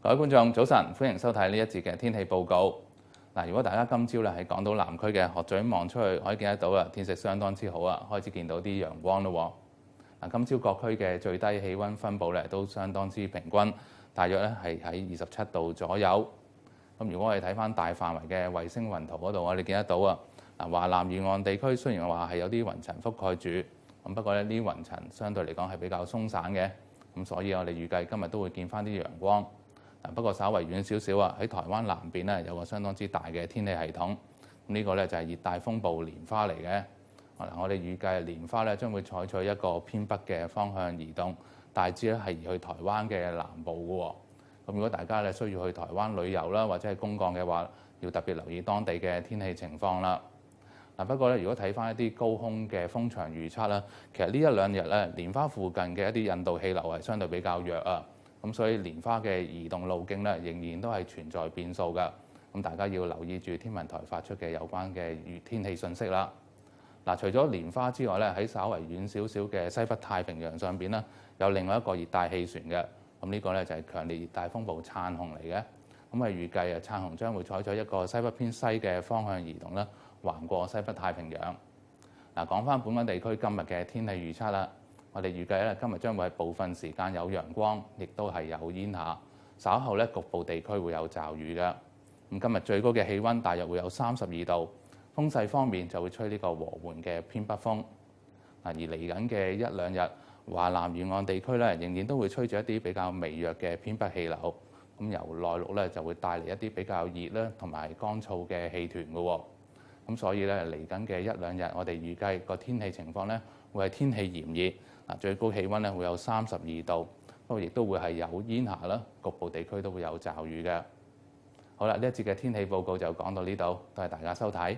各位觀眾，早晨，歡迎收睇呢一節嘅天氣報告。嗱，如果大家今朝咧喺港島南區嘅，學長望出去可以見得到啊，天色相當之好啊，開始見到啲陽光咯。嗱，今朝各區嘅最低氣温分布咧都相當之平均，大約咧係喺二十七度左右。咁如果我哋睇翻大範圍嘅衛星雲圖嗰度我你見得到啊？嗱，華南沿岸地區雖然話係有啲雲層覆蓋住，咁不過咧呢雲層相對嚟講係比較鬆散嘅，咁所以我哋預計今日都會見翻啲陽光。不過稍為遠少少啊，喺台灣南邊咧有個相當之大嘅天氣系統，咁呢個咧就係熱帶風暴蓮花嚟嘅。嗱，我哋預計蓮花咧將會採取一個偏北嘅方向移動，大致咧係移去台灣嘅南部嘅喎。咁如果大家咧需要去台灣旅遊啦，或者係公幹嘅話，要特別留意當地嘅天氣情況啦。嗱，不過咧，如果睇翻一啲高空嘅風場預測啦，其實呢一兩日咧蓮花附近嘅一啲印度氣流係相對比較弱啊。咁所以蓮花嘅移動路徑咧，仍然都係存在變數嘅。咁大家要留意住天文台發出嘅有關嘅天氣信息啦。嗱，除咗蓮花之外咧，喺稍為遠少少嘅西北太平洋上邊咧，有另外一個熱帶氣旋嘅。咁呢個咧就係強烈熱帶風暴燦紅嚟嘅。咁啊預計啊燦紅將會採取一個西北偏西嘅方向移動啦，橫過西北太平洋。嗱，講翻本港地區今日嘅天氣預測啦。我哋預計咧，今日將會係部分時間有陽光，亦都係有煙霞。稍後咧，局部地區會有驟雨嘅。咁今日最高嘅氣温大約會有三十二度。風勢方面就會吹呢個和緩嘅偏北風。嗱，而嚟緊嘅一兩日，華南沿岸地區咧仍然都會吹住一啲比較微弱嘅偏北氣流。咁由內陸咧就會帶嚟一啲比較熱啦同埋乾燥嘅氣團嘅。咁所以咧嚟緊嘅一兩日，我哋預計個天氣情況咧會係天氣炎熱。啊，最高氣温咧會有三十二度，不過亦都會係有煙霞啦，局部地區都會有驟雨嘅。好啦，呢一節嘅天氣報告就講到呢度，多謝大家收睇。